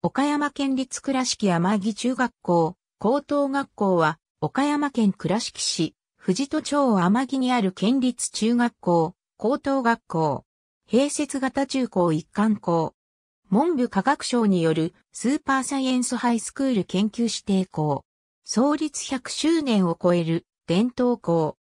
岡山県立倉敷天木中学校、高等学校は、岡山県倉敷市、藤戸町天城にある県立中学校、高等学校、併設型中高一貫校。文部科学省によるスーパーサイエンスハイスクール研究指定校。創立100周年を超える伝統校。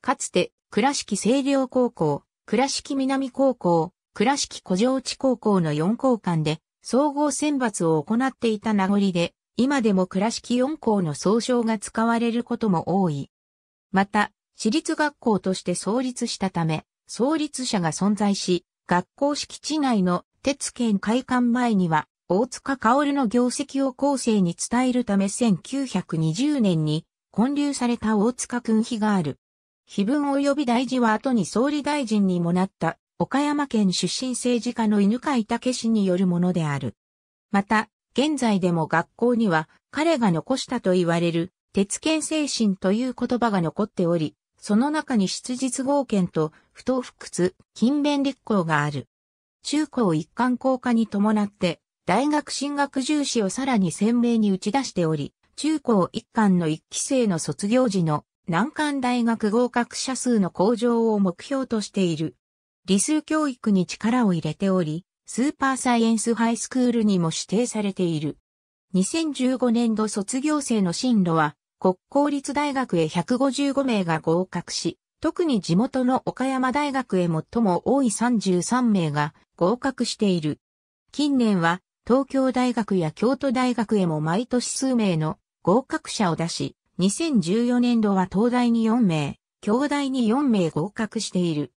かつて、倉敷清涼高校、倉敷南高校、倉敷古城地高校の4校間で総合選抜を行っていた名残で、今でも倉敷四校の総称が使われることも多い。また、私立学校として創立したため、創立者が存在し、学校敷地内の鉄県開館前には、大塚薫の業績を後世に伝えるため1920年に建立された大塚君碑がある。碑文及び大事は後に総理大臣にもなった岡山県出身政治家の犬飼武氏によるものである。また、現在でも学校には彼が残したと言われる鉄拳精神という言葉が残っており、その中に出実合憲と不当不屈、勤勉立校がある。中高一貫校化に伴って、大学進学重視をさらに鮮明に打ち出しており、中高一貫の一期生の卒業時の難関大学合格者数の向上を目標としている。理数教育に力を入れており、スーパーサイエンスハイスクールにも指定されている。2015年度卒業生の進路は、国公立大学へ155名が合格し、特に地元の岡山大学へ最も多い33名が合格している。近年は東京大学や京都大学へも毎年数名の合格者を出し、2014年度は東大に4名、京大に4名合格している。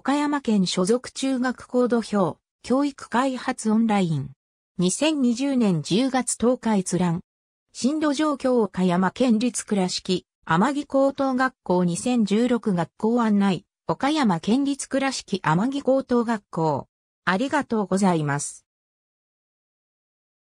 岡山県所属中学校土俵、教育開発オンライン。2020年10月10日閲覧。進路状況岡山県立倉敷、天城高等学校2016学校案内、岡山県立倉敷天城高等学校。ありがとうございます。